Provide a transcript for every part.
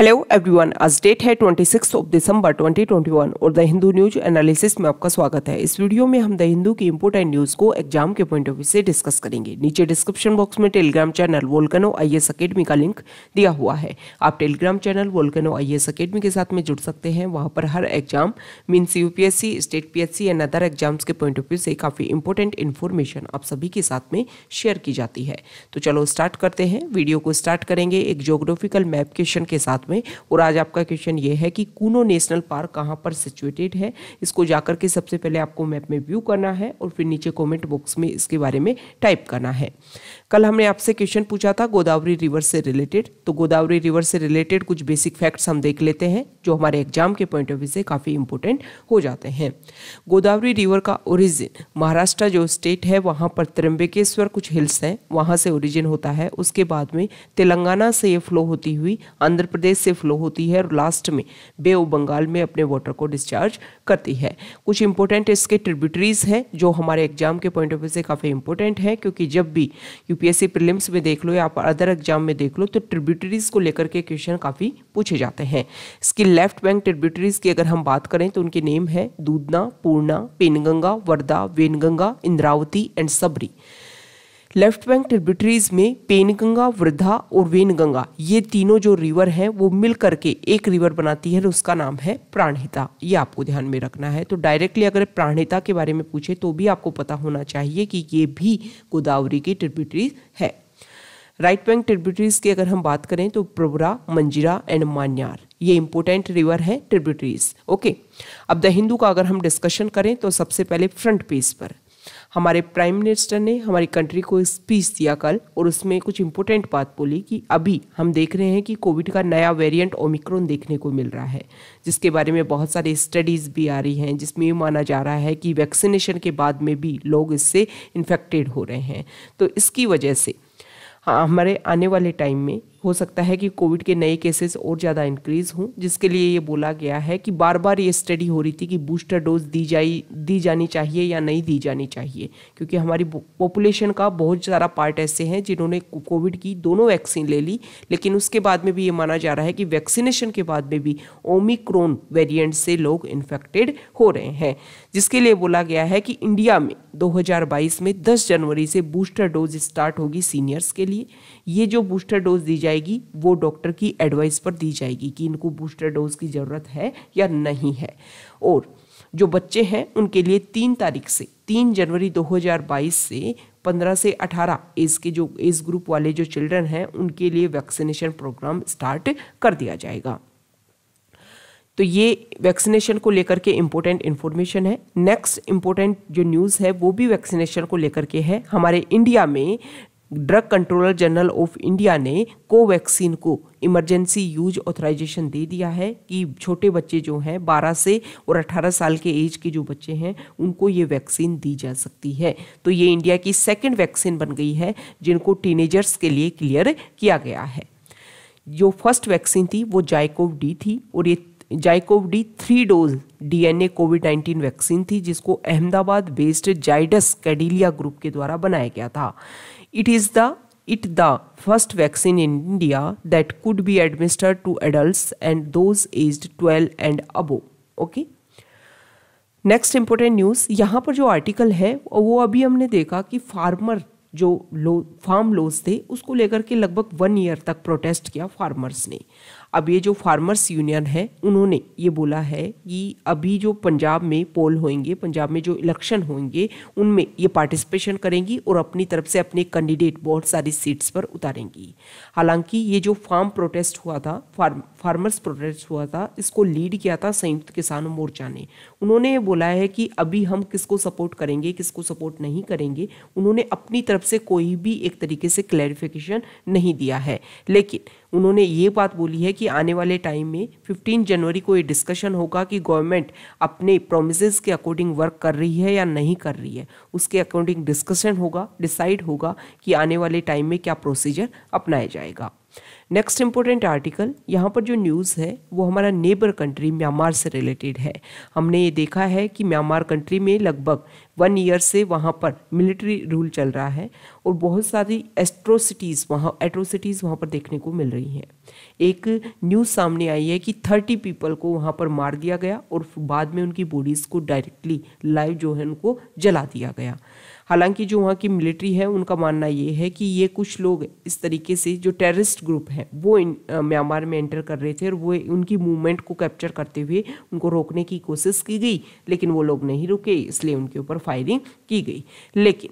Hello everyone आज date है twenty six of December 2021 और द हिंदू न्यूज एनालिसिस में आपका स्वागत है इस वीडियो में हम द हिंदू की इम्पोर्टेंट न्यूज को एग्जाम के पॉइंट ऑफ व्यू से डिस्कस करेंगे नीचे डिस्क्रिप्शन बॉक्स में Telegram channel Volcano IAS academy का लिंक दिया हुआ है आप Telegram channel Volcano IAS academy के साथ में जुड़ सकते हैं वहाँ पर हर exam means U P S C state P S C and other exams के पॉइंट ऑफ व्यू से काफ़ी इंपोर्टेंट इन्फॉर्मेशन आप सभी के साथ में शेयर की जाती है तो चलो स्टार्ट करते हैं वीडियो को स्टार्ट करेंगे एक जोग्राफिकल मैप क्वेश्चन के साथ में और आज आपका क्वेश्चन ये है कि कूनो नेशनल पार्क कहाँ पर सिचुएटेड है इसको जाकर के सबसे पहले आपको मैप में व्यू करना है और फिर नीचे कॉमेंट बॉक्स में इसके बारे में टाइप करना है कल हमने आपसे क्वेश्चन पूछा था गोदावरी रिवर से रिलेटेड तो गोदावरी रिवर से रिलेटेड कुछ बेसिक फैक्ट्स हम देख लेते हैं जो हमारे एग्जाम के पॉइंट ऑफ व्यू से काफ़ी इंपॉर्टेंट हो जाते हैं गोदावरी रिवर का ओरिजिन महाराष्ट्र जो स्टेट है वहाँ पर त्रिम्बकेश्वर कुछ हिल्स हैं वहाँ से ओरिजिन होता है उसके बाद में तेलंगाना से ये फ्लो होती हुई आंध्र प्रदेश से फ्लो होती है और लास्ट में बे बंगाल में अपने वाटर को डिस्चार्ज करती है कुछ इंपॉर्टेंट इसके ट्रिब्यूटरीज हैं जो हमारे एग्जाम के पॉइंट ऑफ व्यू से काफ़ी इंपॉर्टेंट हैं क्योंकि जब भी यूपीएससी प्रीलिम्स में देख लो या आप अदर एग्जाम में देख लो तो ट्रिब्यूटरीज को लेकर के क्वेश्चन काफ़ी पूछे जाते हैं इसकी लेफ्ट बैंक ट्रिब्यूटरीज की अगर हम बात करें तो उनके नेम है Dudhna Purna Penganga Wardha Wainganga Indravati and Sabari left bank tributaries में पेनगंगा वृद्धा और वेनगंगा ये तीनों जो रिवर हैं वो मिल करके एक रिवर बनाती है उसका नाम है प्राणहिता ये आपको ध्यान में रखना है तो डायरेक्टली अगर प्राणहिता के बारे में पूछे तो भी आपको पता होना चाहिए कि ये भी गोदावरी की ट्रिब्यूटरीज है राइट बैंक ट्रिब्यूटरीज की अगर हम बात करें तो प्रबरा मंजीरा एंड मान्यार ये इंपॉर्टेंट रिवर है ट्रिब्यूटरीज ओके अब द हिंदू का अगर हम डिस्कशन करें तो सबसे पहले फ्रंट पेज पर हमारे प्राइम मिनिस्टर ने हमारी कंट्री को स्पीच दिया कल और उसमें कुछ इंपॉर्टेंट बात बोली कि अभी हम देख रहे हैं कि कोविड का नया वेरिएंट ओमिक्रॉन देखने को मिल रहा है जिसके बारे में बहुत सारी स्टडीज़ भी आ रही हैं जिसमें ये माना जा रहा है कि वैक्सीनेशन के बाद में भी लोग इससे इन्फेक्टेड हो रहे हैं तो इसकी वजह से हाँ हमारे आने वाले टाइम में हो सकता है कि कोविड के नए केसेस और ज़्यादा इंक्रीज हों जिसके लिए ये बोला गया है कि बार बार ये स्टडी हो रही थी कि बूस्टर डोज दी जाई दी जानी चाहिए या नहीं दी जानी चाहिए क्योंकि हमारी पॉपुलेशन का बहुत सारा पार्ट ऐसे हैं जिन्होंने कोविड की दोनों वैक्सीन ले ली लेकिन उसके बाद में भी ये माना जा रहा है कि वैक्सीनेशन के बाद में भी ओमिक्रोन वेरियंट से लोग इन्फेक्टेड हो रहे हैं जिसके लिए बोला गया है कि इंडिया में 2022 में 10 जनवरी से बूस्टर डोज स्टार्ट होगी सीनियर्स के लिए ये जो बूस्टर डोज दी जाए जाएगी वो डॉक्टर की एडवाइस पर दी जाएगी कि इनको बूस्टर डोज की ज़रूरत है या नहीं है और जो बच्चे हैं उनके लिए तीन तारीख से तीन जनवरी 2022 से 15 से 18 एज के जो एज ग्रुप वाले जो चिल्ड्रन हैं उनके लिए वैक्सीनेशन प्रोग्राम स्टार्ट कर दिया जाएगा तो ये वैक्सीनेशन को लेकर के इम्पोर्टेंट इन्फॉर्मेशन है नेक्स्ट इम्पोर्टेंट जो न्यूज़ है वो भी वैक्सीनेशन को लेकर के है हमारे इंडिया में drug controller general of India ने कोवैक्सीन को इमरजेंसी यूज ऑथराइजेशन दे दिया है कि छोटे बच्चे जो हैं 12 से और 18 साल के एज के जो बच्चे हैं उनको ये वैक्सीन दी जा सकती है तो ये इंडिया की सेकेंड वैक्सीन बन गई है जिनको टीनेजर्स के लिए क्लियर किया गया है जो फर्स्ट वैक्सीन थी वो जाइकोव डी थी और ये ZyCoV D three dose DNA COVID 19 vaccine थी जिसको अहमदाबाद बेस्ड जाइडस कैडिलिया ग्रुप के द्वारा बनाया गया था It is the it the first vaccine in India that could be administered to adults and those aged 12 and above. Okay. Next important news यहाँ पर जो आर्टिकल है वो अभी हमने देखा कि फार्मर जो लो फार्म लोज थे उसको लेकर के लगभग वन ईयर तक प्रोटेस्ट किया फार्मर्स ने अब ये जो फार्मर्स यूनियन है उन्होंने ये बोला है कि अभी जो पंजाब में पोल होंगे पंजाब में जो इलेक्शन होंगे उनमें ये पार्टिसिपेशन करेंगी और अपनी तरफ से अपने कैंडिडेट बहुत सारी सीट्स पर उतारेंगी हालांकि ये जो फार्म प्रोटेस्ट हुआ था फार्म फार्मर्स प्रोटेस्ट हुआ था इसको लीड किया था संयुक्त किसान मोर्चा ने उन्होंने बोला है कि अभी हम किसको सपोर्ट करेंगे किसको सपोर्ट नहीं करेंगे उन्होंने अपनी तरफ से कोई भी एक तरीके से क्लैरिफिकेशन नहीं दिया है लेकिन उन्होंने ये बात बोली है कि आने वाले टाइम में 15 जनवरी को ये डिस्कशन होगा कि गवर्नमेंट अपने प्रोमिस के अकॉर्डिंग वर्क कर रही है या नहीं कर रही है उसके अकॉर्डिंग डिस्कशन होगा डिसाइड होगा कि आने वाले टाइम में क्या प्रोसीजर अपनाया जाएगा नेक्स्ट इंपॉर्टेंट आर्टिकल यहाँ पर जो न्यूज़ है वो हमारा नेबर कंट्री म्यांमार से रिलेटेड है हमने ये देखा है कि म्यांमार कंट्री में लगभग वन ईयर से वहाँ पर मिलिट्री रूल चल रहा है और बहुत सारी एस्ट्रोसिटीज़ वहाँ एट्रोसिटीज़ वहाँ पर देखने को मिल रही हैं एक न्यूज़ सामने आई है कि थर्टी पीपल को वहाँ पर मार दिया गया और बाद में उनकी बॉडीज़ को डायरेक्टली लाइव जो है उनको जला दिया गया हालांकि जो वहाँ की मिलिट्री है उनका मानना ये है कि ये कुछ लोग इस तरीके से जो टेररिस्ट ग्रुप हैं वो म्यांमार में एंटर कर रहे थे और वो उनकी मूवमेंट को कैप्चर करते हुए उनको रोकने की कोशिश की गई लेकिन वो लोग नहीं रुके इसलिए उनके ऊपर फायरिंग की गई लेकिन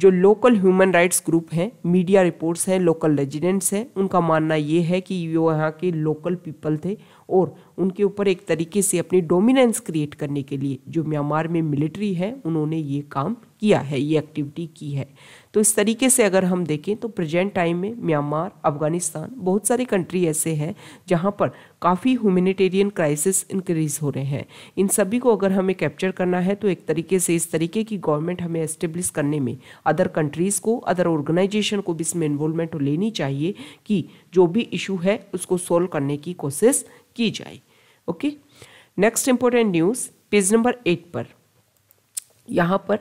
जो लोकल ह्यूमन राइट्स ग्रुप हैं मीडिया रिपोर्ट्स हैं लोकल रेजिडेंट्स हैं उनका मानना ये है कि वो यहाँ के लोकल पीपल थे और उनके ऊपर एक तरीके से अपनी डोमिनेंस क्रिएट करने के लिए जो म्यांमार में मिलिट्री है उन्होंने ये काम किया है ये एक्टिविटी की है तो इस तरीके से अगर हम देखें तो प्रेजेंट टाइम में म्यांमार अफगानिस्तान बहुत सारे कंट्री ऐसे हैं जहाँ पर काफ़ी ह्यूमैनिटेरियन क्राइसिस इंक्रीज हो रहे हैं इन सभी को अगर हमें कैप्चर करना है तो एक तरीके से इस तरीके की गवर्नमेंट हमें एस्टेब्लिश करने में अदर कंट्रीज़ को अदर ऑर्गेनाइजेशन को भी इसमें इन्वॉल्वमेंट लेनी चाहिए कि जो भी इशू है उसको सोल्व करने की कोशिश की जाए okay next important news page number eight पर यहाँ पर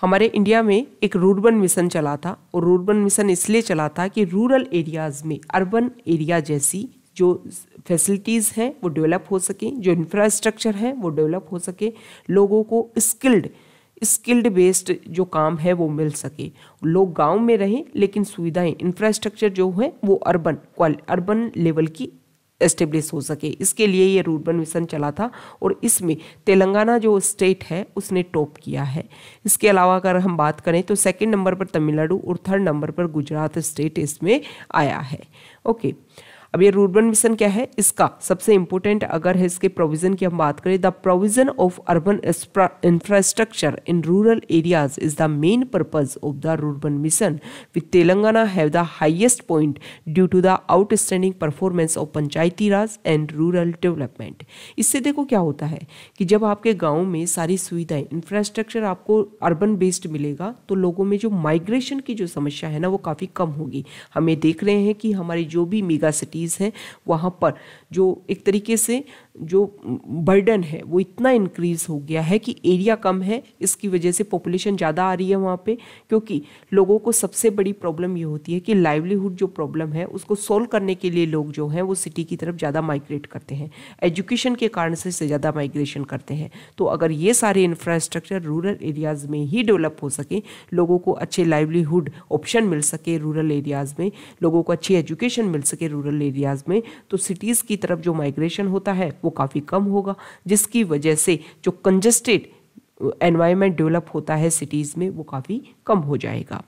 हमारे इंडिया में एक रूरबन मिशन चला था और रूरबन मिशन इसलिए चला था कि रूरल एरियाज़ में अर्बन एरिया जैसी जो फैसिलिटीज़ हैं वो डेवलप हो सकें जो इंफ्रास्ट्रक्चर है वो डेवलप हो सके लोगों को स्किल्ड स्किल्ड बेस्ड जो काम है वो मिल सके लोग गांव में रहें लेकिन सुविधाएं इंफ्रास्ट्रक्चर जो है वो अर्बन अर्बन लेवल की एस्टेब्लिश हो सके इसके लिए ये रूर्बन मिशन चला था और इसमें तेलंगाना जो स्टेट है उसने टॉप किया है इसके अलावा अगर हम बात करें तो सेकेंड नंबर पर तमिलनाडु और थर्ड नंबर पर गुजरात स्टेट इसमें आया है ओके okay. अब ये रूर्बन मिशन क्या है इसका सबसे इंपॉर्टेंट अगर है इसके प्रोविजन की हम बात करें the provision of urban infrastructure in rural areas is the main purpose of the rurban mission with Telangana have the highest point due to the outstanding performance of Panchayati Raj and rural development इससे देखो क्या होता है कि जब आपके गाँव में सारी सुविधाएं इंफ्रास्ट्रक्चर आपको अर्बन बेस्ड मिलेगा तो लोगों में जो माइग्रेशन की जो समस्या है ना वो काफ़ी कम होगी हमें देख रहे हैं कि हमारी जो भी मेगा सिटी चीज़ हैं वहाँ पर जो एक तरीके से जो बर्डन है वो इतना इंक्रीज़ हो गया है कि एरिया कम है इसकी वजह से पॉपुलेशन ज़्यादा आ रही है वहाँ पे क्योंकि लोगों को सबसे बड़ी प्रॉब्लम ये होती है कि लाइवलीहुड जो प्रॉब्लम है उसको सोल्व करने के लिए लोग जो हैं वो सिटी की तरफ ज़्यादा माइग्रेट करते हैं एजुकेशन के कारण से ज़्यादा माइग्रेशन करते हैं तो अगर ये सारे इंफ्रास्ट्रक्चर रूरल एरियाज़ में ही डेवलप हो सके लोगों को अच्छे लाइवलीहुड ऑप्शन मिल सके रूरल एरियाज़ में लोगों को अच्छी एजुकेशन मिल सके रूरल एरियाज़ में तो सिटीज़ की तरफ जो माइग्रेशन होता है वो काफ़ी कम होगा जिसकी वजह से जो कंजस्टेड एनवायरमेंट डेवलप होता है सिटीज़ में वो काफ़ी कम हो जाएगा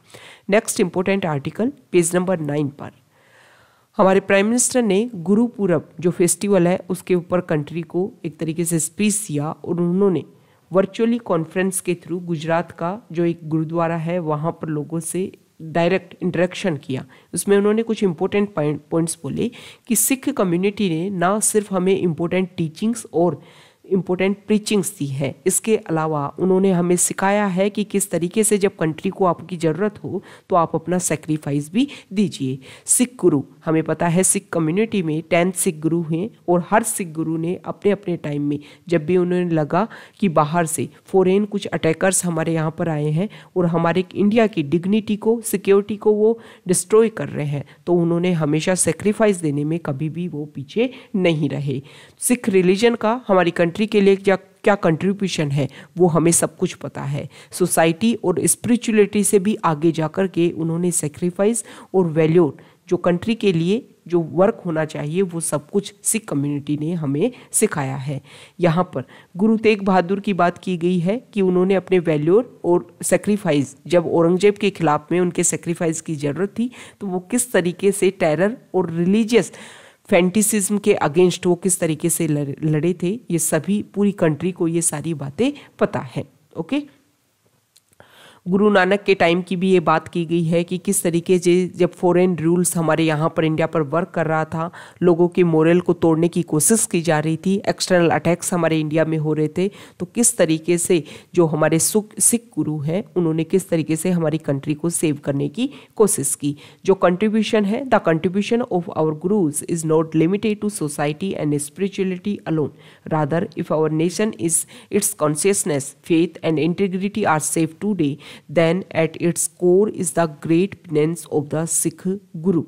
next important article page number nine पर हमारे प्राइम मिनिस्टर ने गुरु पूरब जो फेस्टिवल है उसके ऊपर कंट्री को एक तरीके से स्पीच दिया और उन्होंने वर्चुअली कॉन्फ्रेंस के थ्रू गुजरात का जो एक गुरुद्वारा है वहाँ पर लोगों से डायरेक्ट इंटरेक्शन किया उसमें उन्होंने कुछ इम्पोर्टेंट पॉइंट्स बोले कि सिख कम्युनिटी ने ना सिर्फ हमें इम्पोर्टेंट टीचिंग्स और इम्पोर्टेंट प्रीचिंग्स दी है इसके अलावा उन्होंने हमें सिखाया है कि किस तरीके से जब कंट्री को आपकी ज़रूरत हो तो आप अपना सेक्रीफाइस भी दीजिए सिख गुरु हमें पता है सिख कम्युनिटी में टेंथ सिख गुरु हैं और हर सिख गुरु ने अपने अपने टाइम में जब भी उन्होंने लगा कि बाहर से फॉरेन कुछ अटैकर्स हमारे यहाँ पर आए हैं और हमारे इंडिया की डिग्निटी को सिक्योरिटी को वो डिस्ट्रॉय कर रहे हैं तो उन्होंने हमेशा सेक्रीफाइस देने में कभी भी वो पीछे नहीं रहे सिख रिलीजन का हमारी कंट्री कंट्री के लिए क्या क्या कंट्रीब्यूशन है वो हमें सब कुछ पता है सोसाइटी और स्पिरिचुअलिटी से भी आगे जा कर के उन्होंने सेक्रीफाइस और वैल्यू जो कंट्री के लिए जो वर्क होना चाहिए वो सब कुछ सिख कम्युनिटी ने हमें सिखाया है यहाँ पर गुरु तेग बहादुर की बात की गई है कि उन्होंने अपने वैल्योर और सेक्रीफाइस जब औरंगजेब के खिलाफ में उनके सेक्रीफाइस की ज़रूरत थी तो वो किस तरीके से टेरर और रिलीजियस फैंटिसिज्म के अगेंस्ट वो किस तरीके से लड़े थे ये सभी पूरी कंट्री को ये सारी बातें पता है ओके गुरु नानक के टाइम की भी ये बात की गई है कि किस तरीके से जब फॉरेन रूल्स हमारे यहाँ पर इंडिया पर वर्क कर रहा था लोगों के मोरल को तोड़ने की कोशिश की जा रही थी एक्सटर्नल अटैक्स हमारे इंडिया में हो रहे थे तो किस तरीके से जो हमारे सुख सिख गुरु हैं उन्होंने किस तरीके से हमारी कंट्री को सेव करने की कोशिश की जो कंट्रीब्यूशन है the contribution of our gurus is not limited to society and spirituality alone rather if our nation is its consciousness faith and integrity are safe to then at its core is the great penance of the Sikh Guru.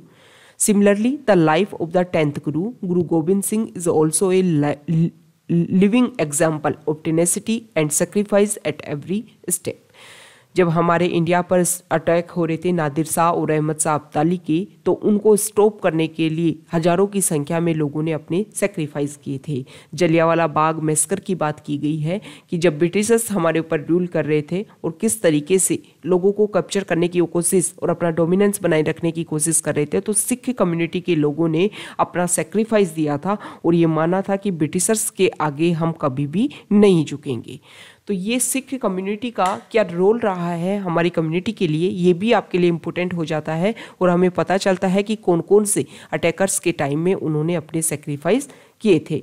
Similarly, the life of the 10th Guru, Guru Gobind Singh, is also a li living example of tenacity and sacrifice at every step. जब हमारे India पर attack हो रहे थे नादिर शाह और अहमद शाह अब्दाली के तो उनको स्टॉप करने के लिए हजारों की संख्या में लोगों ने अपने सेक्रीफाइस किए थे जलियावाला बाग मेस्कर की बात की गई है कि जब ब्रिटिशर्स हमारे ऊपर रूल कर रहे थे और किस तरीके से लोगों को कैप्चर करने की कोशिश और अपना डोमिनेंस बनाए रखने की कोशिश कर रहे थे तो सिख कम्युनिटी के लोगों ने अपना सेक्रीफाइस दिया था और ये माना था कि ब्रिटिशर्स के आगे हम कभी भी नहीं झुकेंगे तो ये सिख कम्युनिटी का क्या रोल रहा है हमारी कम्युनिटी के लिए ये भी आपके लिए इम्पोर्टेंट हो जाता है और हमें पता चलता है कि कौन कौन से अटैकर्स के टाइम में उन्होंने अपने सेक्रीफाइस किए थे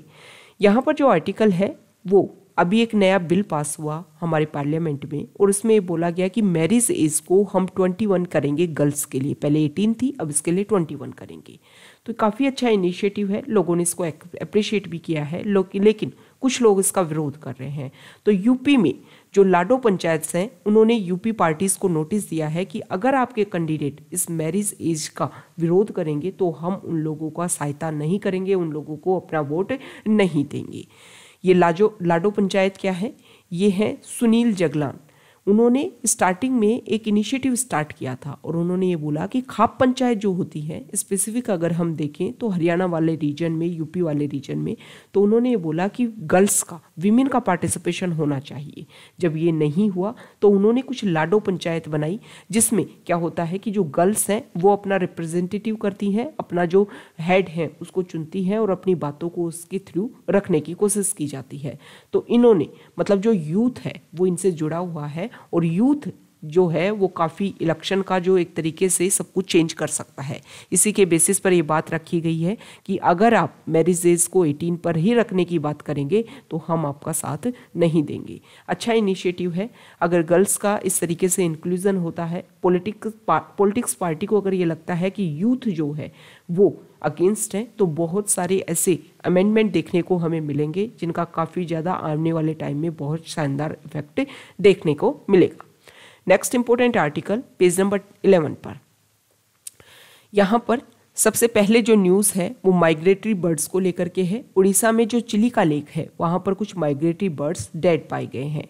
यहाँ पर जो आर्टिकल है वो अभी एक नया बिल पास हुआ हमारे पार्लियामेंट में और उसमें बोला गया कि मैरिज एज को हम 21 करेंगे गर्ल्स के लिए पहले 18 थी अब इसके लिए 21 करेंगे तो काफ़ी अच्छा इनिशिएटिव है लोगों ने इसको अप्रिशिएट भी किया है लेकिन कुछ लोग इसका विरोध कर रहे हैं तो यूपी में जो लाडो पंचायत हैं उन्होंने यूपी पार्टीज को नोटिस दिया है कि अगर आपके कैंडिडेट इस मैरिज एज का विरोध करेंगे तो हम उन लोगों का सहायता नहीं करेंगे उन लोगों को अपना वोट नहीं देंगे ये लाजो लाडो पंचायत क्या है ये है सुनील जगलान उन्होंने स्टार्टिंग में एक इनिशिएटिव स्टार्ट किया था और उन्होंने ये बोला कि खाप पंचायत जो होती है स्पेसिफिक अगर हम देखें तो हरियाणा वाले रीजन में यूपी वाले रीजन में तो उन्होंने ये बोला कि गर्ल्स का विमेन का पार्टिसिपेशन होना चाहिए जब ये नहीं हुआ तो उन्होंने कुछ लाडो पंचायत बनाई जिसमें क्या होता है कि जो गर्ल्स हैं वो अपना रिप्रेजेंटेटिव करती हैं अपना जो हेड है उसको चुनती हैं और अपनी बातों को उसके थ्रू रखने की कोशिश की जाती है तो इन्होंने मतलब जो यूथ है वो इनसे जुड़ा हुआ है और यूथ जो है वो काफ़ी इलेक्शन का जो एक तरीके से सब कुछ चेंज कर सकता है इसी के बेसिस पर ये बात रखी गई है कि अगर आप मैरिज एज को 18 पर ही रखने की बात करेंगे तो हम आपका साथ नहीं देंगे अच्छा इनिशिएटिव है अगर गर्ल्स का इस तरीके से इंक्लूज़न होता है पॉलिटिक पॉलिटिक्स पार्टी को अगर ये लगता है कि यूथ जो है वो अगेंस्ट हैं तो बहुत सारे ऐसे अमेंडमेंट देखने को हमें मिलेंगे जिनका काफ़ी ज़्यादा आने वाले टाइम में बहुत शानदार इफेक्ट देखने को मिलेगा next important article page number eleven पर यहाँ पर सबसे पहले जो न्यूज़ है वो माइग्रेटरी बर्ड्स को लेकर के है उड़ीसा में जो चिली का लेक है वहाँ पर कुछ माइग्रेटरी बर्ड्स डेड पाए गए हैं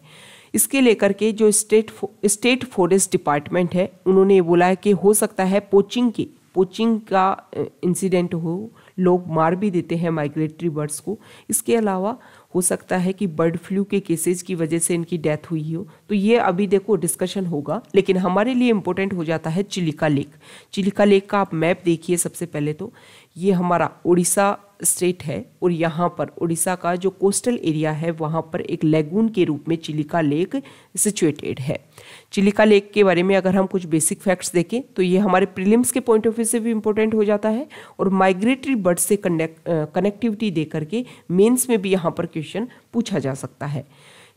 इसके लेकर के जो स्टेट स्टेट फॉरेस्ट डिपार्टमेंट है उन्होंने ये बोला है कि हो सकता है पोचिंग की पोचिंग का इंसिडेंट हो लोग मार भी देते हैं माइग्रेटरी बर्ड्स को इसके अलावा हो सकता है कि बर्ड फ्लू के केसेज की वजह से इनकी डेथ हुई हो तो ये अभी देखो डिस्कशन होगा लेकिन हमारे लिए इम्पोर्टेंट हो जाता है चिलिका लेक चिलिका लेक का आप मैप देखिए सबसे पहले तो ये हमारा उड़ीसा स्टेट है और यहाँ पर उड़ीसा का जो कोस्टल एरिया है वहाँ पर एक लेगून के रूप में चिलिका लेक सिचुएटेड है चिलिका लेक के बारे में अगर हम कुछ बेसिक फैक्ट्स देखें तो ये हमारे प्रीलिम्स के पॉइंट ऑफ व्यू से भी इम्पोर्टेंट हो जाता है और माइग्रेटरी बर्ड से कनेक्टिविटी दे करके मेन्स में भी यहाँ पर क्वेश्चन पूछा जा सकता है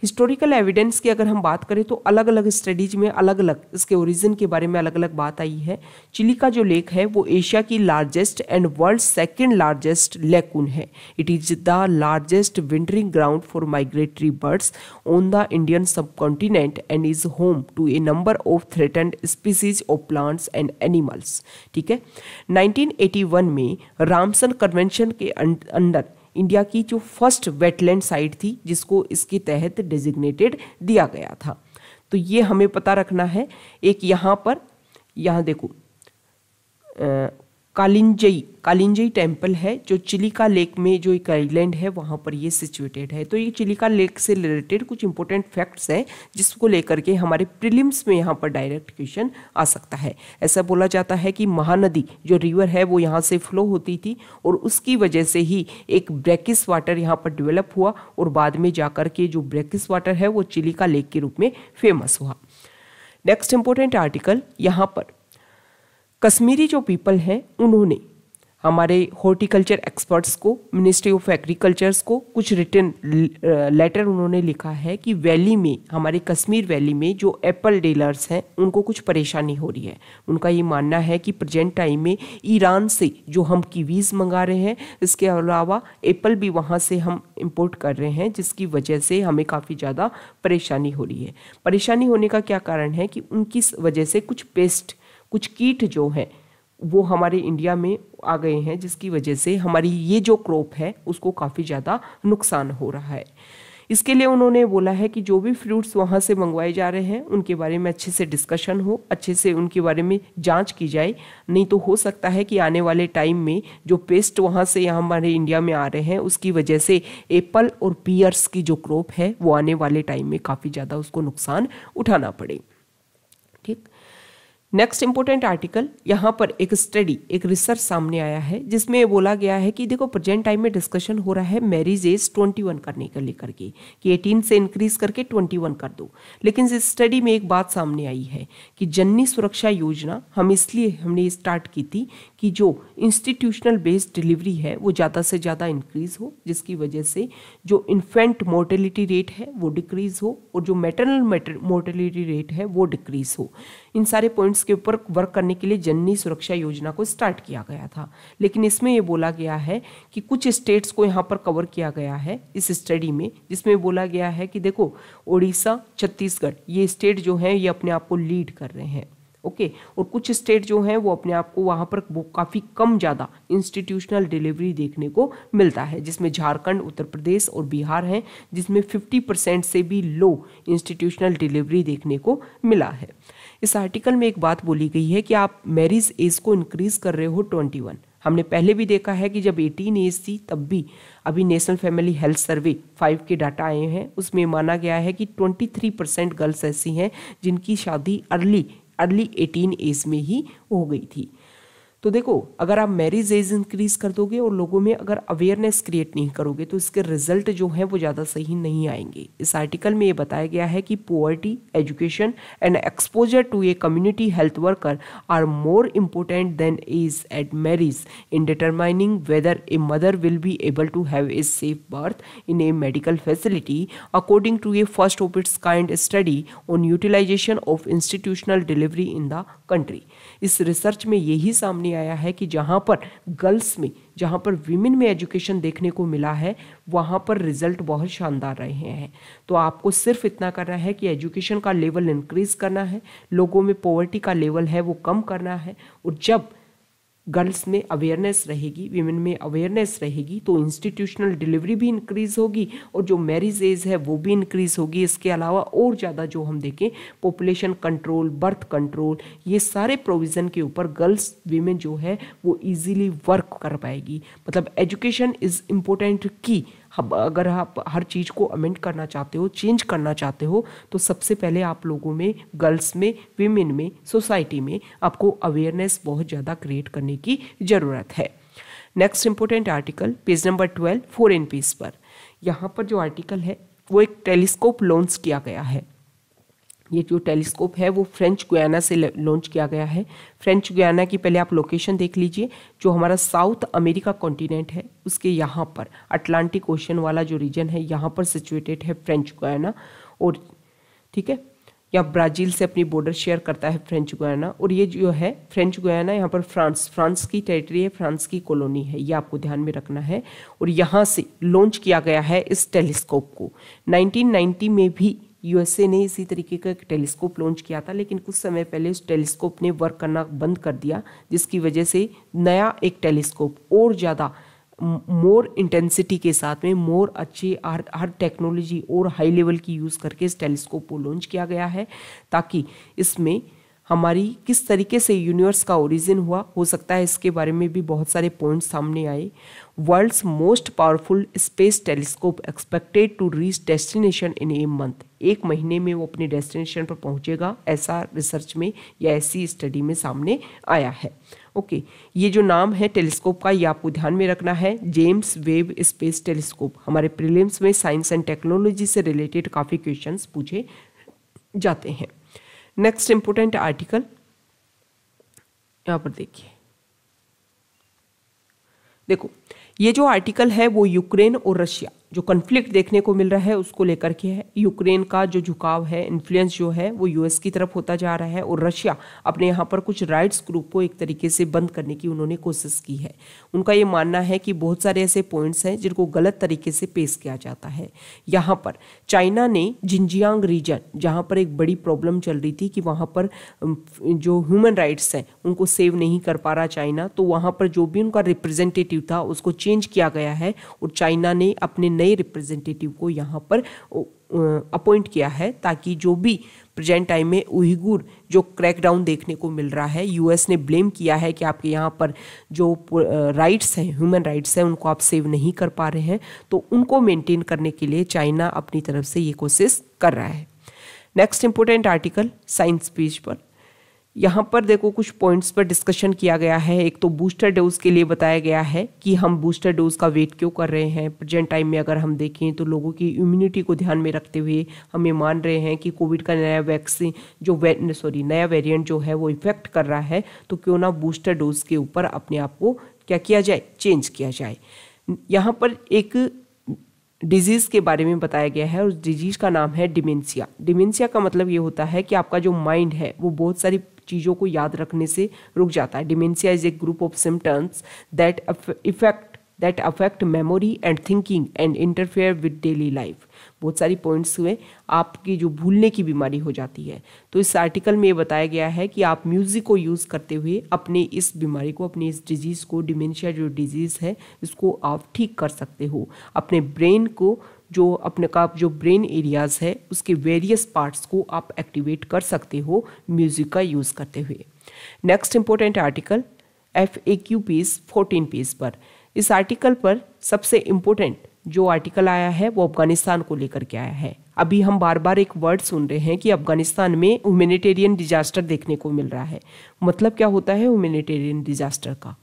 हिस्टोरिकल एविडेंस की अगर हम बात करें तो अलग अलग स्टडीज में अलग अलग इसके ओरिजिन के बारे में अलग अलग बात आई है चिली का जो लेक है वो एशिया की largest and world second largest lagoon है it is the largest wintering ground for migratory birds on the Indian subcontinent and is home to a number of threaten species of plants and animals ठीक है 1981 में Ramsar convention के under India की जो first wetland site थी जिसको इसके तहत डेजिग्नेटेड दिया गया था तो ये हमें पता रखना है एक यहाँ पर यहाँ देखो कालिंजई कालिंजई टेम्पल है जो चिलिका लेक में जो एक आइलैंड है वहाँ पर ये सिचुएटेड है तो ये चिलिका लेक से रिलेटेड कुछ इंपॉर्टेंट फैक्ट्स हैं जिसको लेकर के हमारे प्रिलिम्स में यहाँ पर डायरेक्ट क्वेश्चन आ सकता है ऐसा बोला जाता है कि महानदी जो रिवर है वो यहाँ से फ्लो होती थी और उसकी वजह से ही एक ब्रैकिस वाटर यहाँ पर डिवेलप हुआ और बाद में जाकर के जो ब्रैकिस वाटर है वो चिलिका लेक के रूप में फेमस हुआ नेक्स्ट इंपॉर्टेंट आर्टिकल यहाँ पर कश्मीरी जो पीपल हैं उन्होंने हमारे हॉर्टिकल्चर एक्सपर्ट्स को मिनिस्ट्री ऑफ एग्रीकल्चर्स को कुछ रिटर्न लेटर उन्होंने लिखा है कि वैली में हमारे कश्मीर वैली में जो एप्पल डीलर्स हैं उनको कुछ परेशानी हो रही है उनका ये मानना है कि प्रजेंट टाइम में ईरान से जो हम कीवीज़ मंगा रहे हैं इसके अलावा एप्पल भी वहाँ से हम इम्पोर्ट कर रहे हैं जिसकी वजह से हमें काफ़ी ज़्यादा परेशानी हो रही है परेशानी होने का क्या कारण है कि उनकी वजह से कुछ पेस्ट कुछ कीट जो हैं वो हमारे इंडिया में आ गए हैं जिसकी वजह से हमारी ये जो क्रॉप है उसको काफ़ी ज़्यादा नुकसान हो रहा है इसके लिए उन्होंने बोला है कि जो भी फ्रूट्स वहाँ से मंगवाए जा रहे हैं उनके बारे में अच्छे से डिस्कशन हो अच्छे से उनके बारे में जांच की जाए नहीं तो हो सकता है कि आने वाले टाइम में जो पेस्ट वहाँ से यहाँ हमारे इंडिया में आ रहे हैं उसकी वजह से एप्पल और पियर्स की जो क्रॉप है वो आने वाले टाइम में काफ़ी ज़्यादा उसको नुकसान उठाना पड़े ठीक नेक्स्ट इंपॉर्टेंट आर्टिकल यहाँ पर एक स्टडी एक रिसर्च सामने आया है जिसमें ये बोला गया है कि देखो प्रेजेंट टाइम में डिस्कशन हो रहा है मैरिज एज 21 करने का लेकर के कि 18 से इंक्रीज करके 21 कर दो लेकिन इस स्टडी में एक बात सामने आई है कि जननी सुरक्षा योजना हम इसलिए हमने स्टार्ट की थी कि जो इंस्टीट्यूशनल बेस्ड डिलीवरी है वो ज़्यादा से ज़्यादा इंक्रीज़ हो जिसकी वजह से जो इन्फेंट मोर्टेलिटी रेट है वो डिक्रीज़ हो और जो मेटरनल मोर्टेलिटी रेट है वो डिक्रीज़ हो इन सारे पॉइंट्स के ऊपर वर्क करने के लिए जननी सुरक्षा योजना को स्टार्ट किया गया था लेकिन इसमें ये बोला गया है कि कुछ स्टेट्स को यहाँ पर कवर किया गया है इस स्टडी में जिसमें बोला गया है कि देखो ओडिशा छत्तीसगढ़ ये स्टेट जो हैं ये अपने आप को लीड कर रहे हैं ओके okay. और कुछ स्टेट जो हैं वो अपने आप को वहाँ पर वो काफ़ी कम ज़्यादा इंस्टीट्यूशनल डिलीवरी देखने को मिलता है जिसमें झारखंड उत्तर प्रदेश और बिहार हैं जिसमें 50 परसेंट से भी लो इंस्टीट्यूशनल डिलीवरी देखने को मिला है इस आर्टिकल में एक बात बोली गई है कि आप मैरिज एज को इंक्रीज कर रहे हो ट्वेंटी वन हमने पहले भी देखा है कि जब 18 एज थी तब भी अभी national family health survey five के डाटा आए हैं उसमें माना गया है कि 23 परसेंट गर्ल्स ऐसी हैं जिनकी शादी अर्ली अर्ली 18 एज में ही हो गई थी तो देखो अगर आप मैरिज एज इंक्रीज कर दोगे और लोगों में अगर अवेयरनेस क्रिएट नहीं करोगे तो इसके रिजल्ट जो हैं वो ज़्यादा सही नहीं आएंगे इस आर्टिकल में ये बताया गया है कि poverty education and exposure to a community health worker are more important than age at marriage in determining whether a mother will be able to have a safe birth in a medical facility according to a first of its kind study on utilization of institutional delivery in the country इस research में यही सामने आया है कि जहाँ पर girls में जहाँ पर विमेन में एजुकेशन देखने को मिला है वहाँ पर रिजल्ट बहुत शानदार रहे हैं तो आपको सिर्फ इतना करना है कि एजुकेशन का लेवल इंक्रीज़ करना है लोगों में पॉवर्टी का लेवल है वो कम करना है और जब गर्ल्स में अवेयरनेस रहेगी वीमेन में अवेयरनेस रहेगी तो इंस्टीट्यूशनल डिलीवरी भी इंक्रीज़ होगी और जो मैरिज एज है वो भी इंक्रीज़ होगी इसके अलावा और ज़्यादा जो हम देखें पॉपुलेशन कंट्रोल बर्थ कंट्रोल ये सारे प्रोविज़न के ऊपर गर्ल्स वीमेन जो है वो ईजीली वर्क कर पाएगी मतलब एजुकेशन इज़ इम्पोर्टेंट की अगर आप हर चीज़ को अमेंड करना चाहते हो चेंज करना चाहते हो तो सबसे पहले आप लोगों में गर्ल्स में विमेन में सोसाइटी में आपको अवेयरनेस बहुत ज़्यादा क्रिएट करने की ज़रूरत है next important article page number twelve foreign page पर यहाँ पर जो आर्टिकल है वो एक टेलीस्कोप लॉन्च किया गया है ये जो टेलीस्कोप है वो फ्रेंच गुयाना से लॉन्च किया गया है फ्रेंच गुयाना की पहले आप लोकेशन देख लीजिए जो हमारा साउथ अमेरिका कॉन्टिनेंट है उसके यहाँ पर अटलांटिक ओशन वाला जो रीजन है यहाँ पर सिचुएटेड है फ्रेंच गुयाना और ठीक है या ब्राज़ील से अपनी बॉर्डर शेयर करता है फ्रेंच गुयाना और ये जो है फ्रेंच गुयाना यहाँ पर फ्रांस फ्रांस की टेरिटरी है फ्रांस की कॉलोनी है ये आपको ध्यान में रखना है और यहाँ से लॉन्च किया गया है इस टेलीस्कोप को 1990 में भी यूएसए ने इसी तरीके का एक टेलीस्कोप लॉन्च किया था लेकिन कुछ समय पहले उस टेलीस्कोप ने वर्क करना बंद कर दिया जिसकी वजह से नया एक टेलीस्कोप और ज़्यादा मोर इंटेंसिटी के साथ में मोर अच्छे हर हर टेक्नोलॉजी और हाई लेवल की यूज़ करके इस टेलीस्कोप को लॉन्च किया गया है ताकि इसमें हमारी किस तरीके से यूनिवर्स का ओरिजिन हुआ हो सकता है इसके बारे में भी बहुत सारे पॉइंट्स सामने आए world's most powerful space telescope expected to reach destination in a month एक महीने में वो अपने डेस्टिनेशन पर पहुंचेगा ऐसा रिसर्च में या ऐसी स्टडी में सामने आया है ओके ये जो नाम है टेलीस्कोप का ये आपको ध्यान में रखना है जेम्स वेब स्पेस टेलीस्कोप हमारे प्रीलिम्स में साइंस एंड टेक्नोलॉजी से रिलेटेड काफ़ी क्वेश्चंस पूछे जाते हैं नेक्स्ट इंपोर्टेंट आर्टिकल यहां पर देखिए देखो ये जो आर्टिकल है वो यूक्रेन और रशिया जो कन्फ्लिक्ट देखने को मिल रहा है उसको लेकर के है यूक्रेन का जो झुकाव है इन्फ्लुएंस जो है वो यूएस की तरफ होता जा रहा है और रशिया अपने यहाँ पर कुछ राइट्स ग्रुप को एक तरीके से बंद करने की उन्होंने कोशिश की है उनका ये मानना है कि बहुत सारे ऐसे पॉइंट्स हैं जिनको गलत तरीके से पेश किया जाता है यहाँ पर चाइना ने जिंजियांग रीजन जहाँ पर एक बड़ी प्रॉब्लम चल रही थी कि वहाँ पर जो ह्यूमन राइट्स हैं उनको सेव नहीं कर पा रहा चाइना तो वहाँ पर जो भी उनका रिप्रेजेंटेटिव था उसको चेंज किया गया है और चाइना ने अपने नए नए रिप्रेजेंटेटिव को यहाँ पर अपॉइंट किया है ताकि जो भी प्रेजेंट टाइम में उहिगुर जो क्रैकडाउन देखने को मिल रहा है यूएस ने ब्लेम किया है कि आपके यहाँ पर जो राइट्स हैं ह्यूमन राइट्स हैं उनको आप सेव नहीं कर पा रहे हैं तो उनको मेंटेन करने के लिए चाइना अपनी तरफ से ये कोशिश कर रहा है next important article science page पर यहाँ पर देखो कुछ पॉइंट्स पर डिस्कशन किया गया है एक तो बूस्टर डोज के लिए बताया गया है कि हम बूस्टर डोज का वेट क्यों कर रहे हैं प्रेजेंट टाइम में अगर हम देखें तो लोगों की इम्यूनिटी को ध्यान में रखते हुए हम ये मान रहे हैं कि कोविड का नया वैक्सीन जो वे सॉरी नया वेरिएंट जो है वो इफेक्ट कर रहा है तो क्यों ना बूस्टर डोज के ऊपर अपने आप को क्या किया जाए चेंज किया जाए यहाँ पर एक डिजीज़ के बारे में बताया गया है और उस डिजीज़ का नाम है डिमेंसिया डिमेंसिया का मतलब ये होता है कि आपका जो माइंड है वो बहुत सारी चीज़ों को याद रखने से रुक जाता है dementia is a group of symptoms that effect that affect memory and thinking and interfere with daily life बहुत सारी पॉइंट्स हुए आपकी जो भूलने की बीमारी हो जाती है तो इस आर्टिकल में ये बताया गया है कि आप म्यूज़िक को यूज़ करते हुए अपने इस बीमारी को अपने इस डिजीज़ को डिमेंशिया जो डिजीज़ है इसको आप ठीक कर सकते हो अपने ब्रेन को जो अपने का जो ब्रेन एरियाज़ है उसके वेरियस पार्ट्स को आप एक्टिवेट कर सकते हो म्यूज़िक का यूज़ करते हुए next important article F A Q page fourteen page पर इस आर्टिकल पर सबसे इम्पोर्टेंट जो आर्टिकल आया है वो अफगानिस्तान को लेकर के आया है अभी हम बार बार एक वर्ड सुन रहे हैं कि अफगानिस्तान में ह्यूमेनिटेरियन डिजास्टर देखने को मिल रहा है मतलब क्या होता है ह्यूमेनिटेरियन डिजास्टर का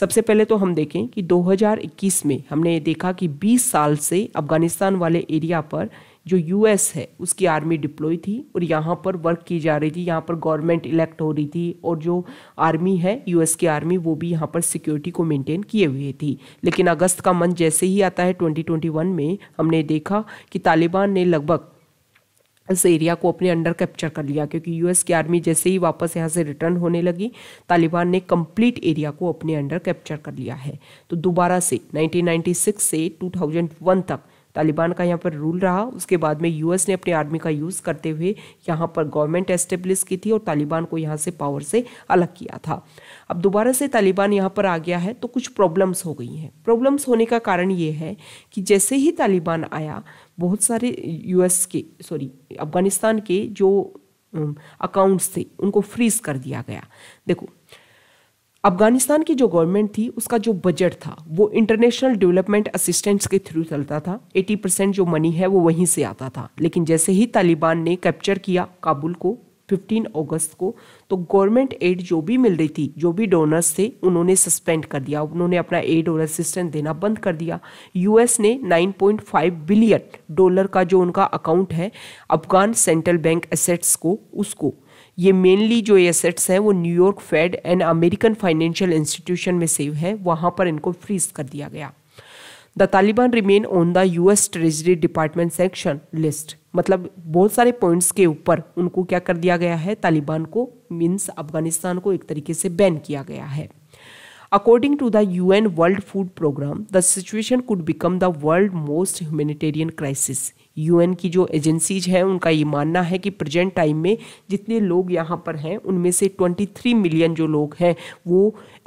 सबसे पहले तो हम देखें कि 2021 में हमने देखा कि 20 साल से अफगानिस्तान वाले एरिया पर जो यूएस है उसकी आर्मी डिप्लॉय थी और यहाँ पर वर्क की जा रही थी यहाँ पर गवर्नमेंट इलेक्ट हो रही थी और जो आर्मी है यूएस की आर्मी वो भी यहाँ पर सिक्योरिटी को मेंटेन किए हुए थी लेकिन अगस्त का मंथ जैसे ही आता है 2021 में हमने देखा कि तालिबान ने लगभग इस एरिया को अपने अंडर कैप्चर कर लिया क्योंकि यूएस की आर्मी जैसे ही वापस यहाँ से रिटर्न होने लगी तालिबान ने कंप्लीट एरिया को अपने अंडर कैप्चर कर लिया है तो दोबारा से 1996 से 2001 तक तालिबान का यहाँ पर रूल रहा उसके बाद में यूएस ने अपनी आर्मी का यूज़ करते हुए यहाँ पर गवर्नमेंट एस्टेब्लिश की थी और तालिबान को यहाँ से पावर से अलग किया था अब दोबारा से तालिबान यहाँ पर आ गया है तो कुछ प्रॉब्लम्स हो गई हैं प्रॉब्लम्स होने का कारण ये है कि जैसे ही तालिबान आया बहुत सारे यूएस के सॉरी अफगानिस्तान के जो अकाउंट्स थे उनको फ्रीज कर दिया गया देखो अफगानिस्तान की जो गवर्नमेंट थी उसका जो बजट था वो इंटरनेशनल डेवलपमेंट असिस्टेंट्स के थ्रू चलता था 80 परसेंट जो मनी है वो वहीं से आता था लेकिन जैसे ही तालिबान ने कैप्चर किया काबुल को 15 अगस्त को तो गवर्नमेंट एड जो भी मिल रही थी जो भी डोनर्स थे उन्होंने सस्पेंड कर दिया उन्होंने अपना एड और असिस्टेंट देना बंद कर दिया यूएस ने 9.5 बिलियन डॉलर का जो उनका अकाउंट है अफगान सेंट्रल बैंक एसेट्स को उसको ये मेनली जो एसेट्स हैं वो New York Fed and American financial institution में सेव है वहाँ पर इनको फ्रीज कर दिया गया the Taliban remain on the US treasury department section list मतलब बहुत सारे पॉइंट्स के ऊपर उनको क्या कर दिया गया है तालिबान को मीन्स अफगानिस्तान को एक तरीके से बैन किया गया है according to the U N world food programme the could become the world most humanitarian crisis U UN की जो एजेंसीज हैं उनका ये मानना है कि प्रेजेंट टाइम में जितने लोग यहाँ पर हैं उनमें से 23 मिलियन जो लोग हैं वो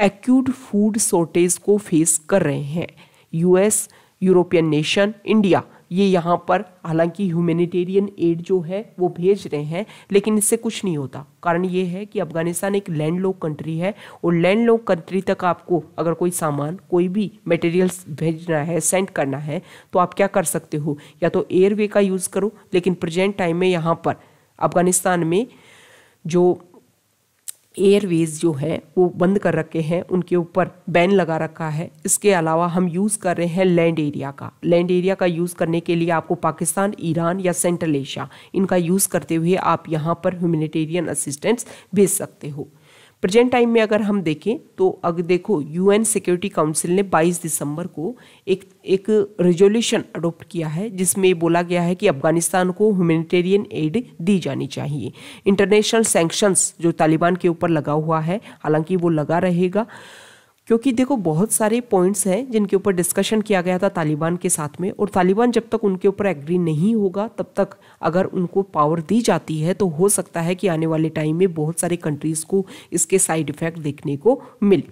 एक्यूट फूड शॉर्टेज को फेस कर रहे हैं यूएस यूरोपियन नेशन इंडिया ये यहाँ पर हालांकि ह्यूमैनिटेरियन एड जो है वो भेज रहे हैं लेकिन इससे कुछ नहीं होता कारण ये है कि अफगानिस्तान एक लैंड लॉक कंट्री है और लैंड लॉक कंट्री तक आपको अगर कोई सामान कोई भी मटेरियल्स भेजना है सेंड करना है तो आप क्या कर सकते हो या तो एयरवे का यूज़ करो लेकिन प्रेजेंट टाइम में यहाँ पर अफगानिस्तान में जो एयरवेज जो है वो बंद कर रखे हैं उनके ऊपर बैन लगा रखा है इसके अलावा हम यूज़ कर रहे हैं लैंड एरिया का लैंड एरिया का यूज़ करने के लिए आपको पाकिस्तान ईरान या सेंट्रल एशिया इनका यूज़ करते हुए आप यहाँ पर ह्यूमिनिटेरियन असिस्टेंस भेज सकते हो प्रेजेंट टाइम में अगर हम देखें तो अगर देखो यूएन सिक्योरिटी काउंसिल ने 22 दिसंबर को एक एक रेजोल्यूशन अडोप्ट किया है जिसमें बोला गया है कि अफगानिस्तान को ह्यूमेटेरियन एड दी जानी चाहिए इंटरनेशनल सेंक्शंस जो तालिबान के ऊपर लगा हुआ है हालांकि वो लगा रहेगा क्योंकि देखो बहुत सारे पॉइंट्स हैं जिनके ऊपर डिस्कशन किया गया था तालिबान के साथ में और तालिबान जब तक उनके ऊपर एग्री नहीं होगा तब तक अगर उनको पावर दी जाती है तो हो सकता है कि आने वाले टाइम में बहुत सारे कंट्रीज़ को इसके साइड इफ़ेक्ट देखने को मिले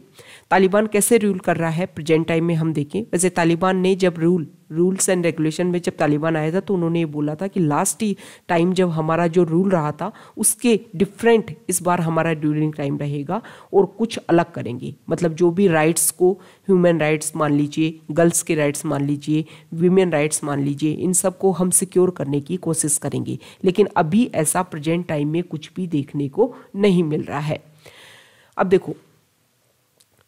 तालिबान कैसे रूल कर रहा है प्रेजेंट टाइम में हम देखें वैसे तालिबान ने जब रूल रूल्स एंड रेगुलेशन में जब तालिबान आया था तो उन्होंने ये बोला था कि लास्ट ही टाइम जब हमारा जो रूल रहा था उसके डिफरेंट इस बार हमारा ड्यूरिंग टाइम रहेगा और कुछ अलग करेंगे मतलब जो भी राइट्स को ह्यूमन राइट्स मान लीजिए गर्ल्स के राइट्स मान लीजिए वीमेन राइट्स मान लीजिए इन सब को हम सिक्योर करने की कोशिश करेंगे लेकिन अभी ऐसा प्रजेंट टाइम में कुछ भी देखने को नहीं मिल रहा है अब देखो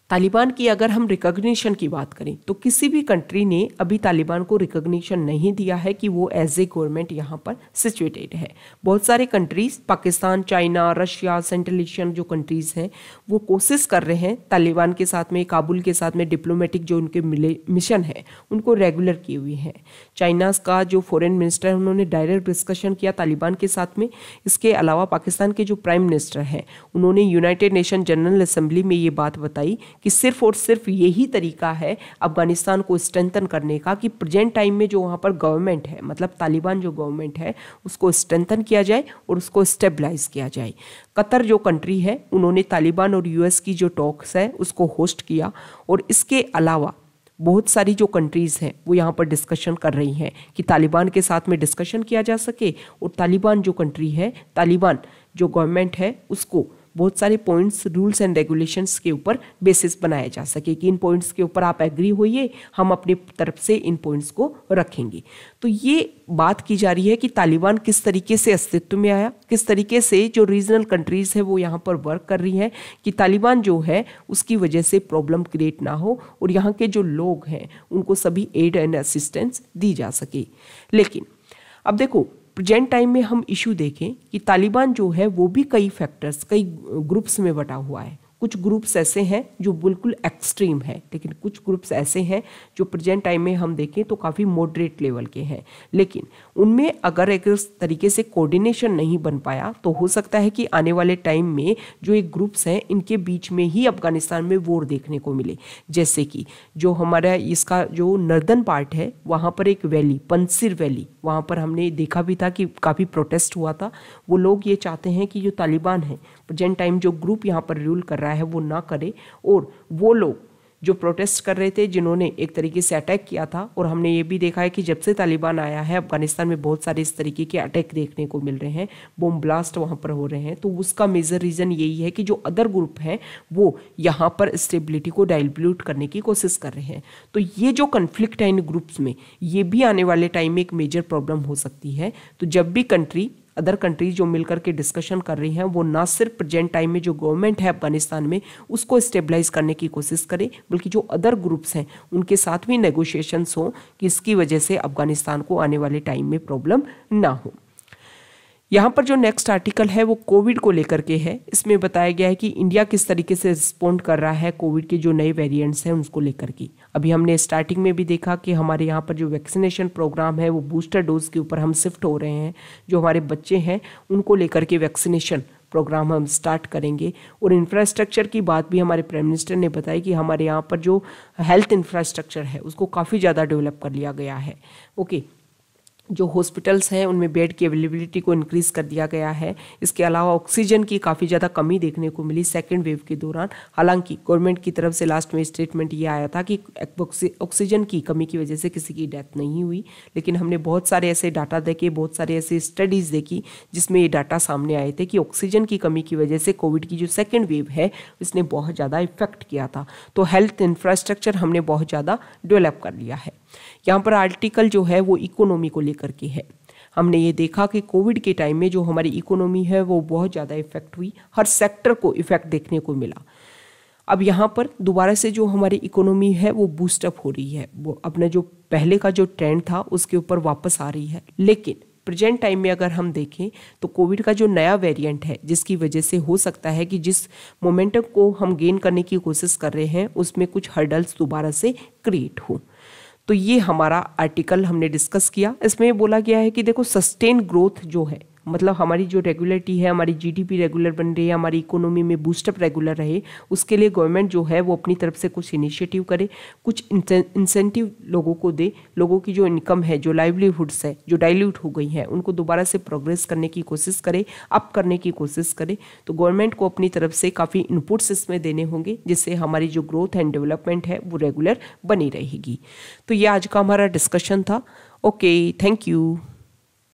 तालिबान की अगर हम रिकॉग्निशन की बात करें तो किसी भी कंट्री ने अभी तालिबान को रिकॉग्निशन नहीं दिया है कि वो एज ए गवर्नमेंट यहाँ पर सिचुएटेड है बहुत सारे countries Pakistan China Russia central Asian जो कंट्रीज़ हैं वो कोशिश कर रहे हैं तालिबान के साथ में काबुल के साथ में डिप्लोमेटिक जो उनके मिले मिशन है उनको रेगुलर किए हुए हैं चाइना का जो फॉरन मिनिस्टर है उन्होंने डायरेक्ट डिस्कशन किया तालिबान के साथ में इसके अलावा पाकिस्तान के जो प्राइम मिनिस्टर हैं उन्होंने यूनाइटेड नेशन जनरल असम्बली में ये बात बताई कि सिर्फ और सिर्फ यही तरीका है अफगानिस्तान को स्ट्रेंथन करने का कि प्रजेंट टाइम में जो वहाँ पर गवर्नमेंट है मतलब तालिबान जो गवर्नमेंट है उसको स्ट्रेंथन किया जाए और उसको स्टेबलाइज किया जाए कतर जो कंट्री है उन्होंने तालिबान और यूएस की जो टॉक्स है उसको होस्ट किया और इसके अलावा बहुत सारी जो कंट्रीज़ हैं वो यहाँ पर डिस्कशन कर रही हैं कि तालिबान के साथ में डिस्कशन किया जा सके और तालिबान जो कंट्री है तालिबान जो गवर्नमेंट है उसको बहुत सारे पॉइंट्स रूल्स एंड रेगुलेशंस के ऊपर बेसिस बनाया जा सके कि इन पॉइंट्स के ऊपर आप एग्री होइए हम अपनी तरफ से इन पॉइंट्स को रखेंगे तो ये बात की जा रही है कि तालिबान किस तरीके से अस्तित्व में आया किस तरीके से जो रीजनल कंट्रीज़ है वो यहाँ पर वर्क कर रही हैं कि तालिबान जो है उसकी वजह से प्रॉब्लम क्रिएट ना हो और यहाँ के जो लोग हैं उनको सभी एड एंड असिस्टेंस दी जा सके लेकिन अब देखो प्रजेंट टाइम में हम इशू देखें कि तालिबान जो है वो भी कई फैक्टर्स कई ग्रुप्स में बटा हुआ है कुछ ग्रुप्स ऐसे हैं जो बिल्कुल एक्सट्रीम है लेकिन कुछ ग्रुप्स ऐसे हैं जो प्रेजेंट टाइम में हम देखें तो काफ़ी मॉडरेट लेवल के हैं लेकिन उनमें अगर एक तरीके से कोऑर्डिनेशन नहीं बन पाया तो हो सकता है कि आने वाले टाइम में जो एक ग्रुप्स हैं इनके बीच में ही अफगानिस्तान में वोर देखने को मिले जैसे कि जो हमारा इसका जो नर्दन पार्ट है वहाँ पर एक वैली पंसिर वैली वहाँ पर हमने देखा भी था कि काफ़ी प्रोटेस्ट हुआ था वो लोग ये चाहते हैं कि जो तालिबान है प्रजेंट टाइम जो ग्रुप यहाँ पर रूल कर रहा है है वो ना करे और वो लोग जो प्रोटेस्ट कर रहे थे जिन्होंने एक तरीके से अटैक किया था और हमने ये भी देखा है कि जब से तालिबान आया है अफगानिस्तान में बहुत सारे इस तरीके के अटैक देखने को मिल रहे हैं बम ब्लास्ट वहाँ पर हो रहे हैं तो उसका मेजर रीज़न यही है कि जो अदर ग्रुप हैं वो यहाँ पर स्टेबिलिटी को डाइल्यूट करने की कोशिश कर रहे हैं तो ये जो कन्फ्लिक्ट है इन ग्रुप्स में ये भी आने वाले टाइम में एक मेजर प्रॉब्लम हो सकती है तो जब भी कंट्री अदर कंट्रीज जो मिलकर के डिस्कशन कर रही हैं वो ना सिर्फ प्रेजेंट टाइम में जो गवर्नमेंट है अफगानिस्तान में उसको स्टेबलाइज करने की कोशिश करें बल्कि जो अदर ग्रुप्स हैं उनके साथ भी नेगोशिएशंस हों कि इसकी वजह से अफगानिस्तान को आने वाले टाइम में प्रॉब्लम ना हो यहाँ पर जो नेक्स्ट आर्टिकल है वो कोविड को लेकर के है इसमें बताया गया है कि इंडिया किस तरीके से रिस्पोंड कर रहा है कोविड के जो नए वेरिएंट्स हैं उसको लेकर के अभी हमने स्टार्टिंग में भी देखा कि हमारे यहाँ पर जो वैक्सीनेशन प्रोग्राम है वो बूस्टर डोज के ऊपर हम शिफ्ट हो रहे हैं जो हमारे बच्चे हैं उनको लेकर के वैक्सीनेशन प्रोग्राम हम स्टार्ट करेंगे और इंफ्रास्ट्रक्चर की बात भी हमारे प्राइम मिनिस्टर ने बताई कि हमारे यहाँ पर जो हेल्थ इंफ्रास्ट्रक्चर है उसको काफ़ी ज़्यादा डेवलप कर लिया गया है ओके जो हॉस्पिटल्स हैं उनमें बेड की अवेलेबिलिटी को इंक्रीज़ कर दिया गया है इसके अलावा ऑक्सीजन की काफ़ी ज़्यादा कमी देखने को मिली सेकेंड वेव के दौरान हालांकि गवर्नमेंट की तरफ से लास्ट में स्टेटमेंट ये आया था कि ऑक्सीजन की कमी की वजह से किसी की डेथ नहीं हुई लेकिन हमने बहुत सारे ऐसे डाटा देखे बहुत सारे ऐसे स्टडीज़ देखी जिसमें ये डाटा सामने आए थे कि ऑक्सीजन की कमी की वजह से कोविड की जो सेकेंड वेव है इसने बहुत ज़्यादा इफेक्ट किया था तो हेल्थ इंफ्रास्ट्रक्चर हमने बहुत ज़्यादा डेवलप कर लिया है यहाँ पर आर्टिकल जो है वो इकोनॉमी को लेकर के है हमने ये देखा कि कोविड के टाइम में जो हमारी इकोनॉमी है वो बहुत ज़्यादा इफेक्ट हुई हर सेक्टर को इफेक्ट देखने को मिला अब यहाँ पर दोबारा से जो हमारी इकोनॉमी है वो बूस्टअप हो रही है वो अपना जो पहले का जो ट्रेंड था उसके ऊपर वापस आ रही है लेकिन प्रेजेंट टाइम में अगर हम देखें तो कोविड का जो नया वेरिएंट है जिसकी वजह से हो सकता है कि जिस मोमेंटम को हम गेन करने की कोशिश कर रहे हैं उसमें कुछ हर्डल्स दोबारा से क्रिएट हों तो ये हमारा आर्टिकल हमने डिस्कस किया इसमें बोला गया है कि देखो सस्टेन ग्रोथ जो है मतलब हमारी जो रेगुलरिटी है हमारी जीडीपी रेगुलर बन रही है हमारी इकोनॉमी में बूस्टअप रेगुलर रहे उसके लिए गवर्नमेंट जो है वो अपनी तरफ से कुछ इनिशिएटिव करे कुछ इंसेंटिव लोगों को दे लोगों की जो इनकम है जो लाइवलीहुड्स है जो डाइल्यूट हो गई है उनको दोबारा से प्रोग्रेस करने की कोशिश करे अप करने की कोशिश करे तो गवर्नमेंट को अपनी तरफ से काफ़ी इनपुट्स इसमें देने होंगे जिससे हमारी जो ग्रोथ एंड डेवलपमेंट है वो रेगुलर बनी रहेगी तो ये आज का हमारा डिस्कशन था ओके थैंक यू